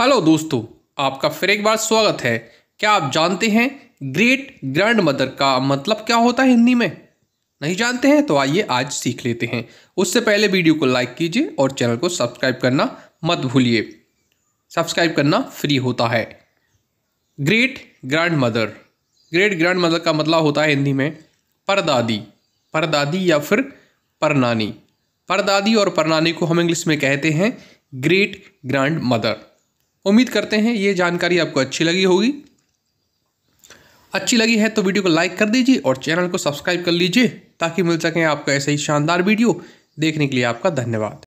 hello दोस्तों आपका फिर एक बार स्वागत है क्या आप जानते हैं ग्रेट ग्रैंड मदर का मतलब क्या होता है हिंदी में नहीं जानते हैं तो आइए आज सीख लेते हैं उससे पहले वीडियो को लाइक कीजिए और चैनल को सब्सक्राइब करना मत भूलिए सब्सक्राइब करना फ्री होता है great grandmother great grandmother का मतलब होता है हिंदी में परदादी परदादी या फिर परनानी परदादी और परनानी को हम इंग्लिश में कहते हैं ग्रेट ग्रैंड मदर उम्मीद करते हैं ये जानकारी आपको अच्छी लगी होगी अच्छी लगी है तो वीडियो को लाइक कर दीजिए और चैनल को सब्सक्राइब कर लीजिए ताकि मिल सकें आपको ऐसे ही शानदार वीडियो देखने के लिए आपका धन्यवाद